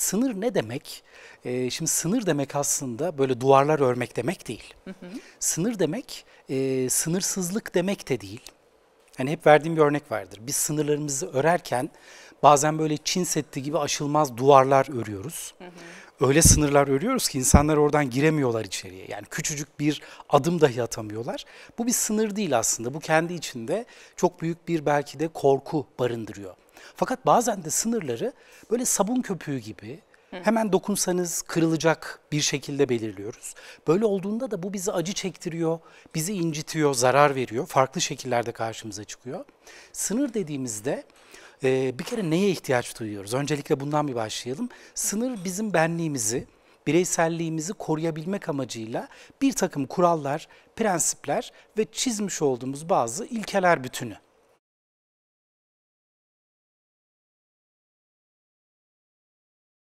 Sınır ne demek? E, şimdi sınır demek aslında böyle duvarlar örmek demek değil. Hı hı. Sınır demek e, sınırsızlık demek de değil. Hani hep verdiğim bir örnek vardır. Biz sınırlarımızı örerken bazen böyle Çin Seddi gibi aşılmaz duvarlar örüyoruz. Hı hı. Öyle sınırlar örüyoruz ki insanlar oradan giremiyorlar içeriye. Yani küçücük bir adım dahi atamıyorlar. Bu bir sınır değil aslında. Bu kendi içinde çok büyük bir belki de korku barındırıyor. Fakat bazen de sınırları böyle sabun köpüğü gibi hemen dokunsanız kırılacak bir şekilde belirliyoruz. Böyle olduğunda da bu bizi acı çektiriyor, bizi incitiyor, zarar veriyor. Farklı şekillerde karşımıza çıkıyor. Sınır dediğimizde e, bir kere neye ihtiyaç duyuyoruz? Öncelikle bundan bir başlayalım. Sınır bizim benliğimizi, bireyselliğimizi koruyabilmek amacıyla bir takım kurallar, prensipler ve çizmiş olduğumuz bazı ilkeler bütünü.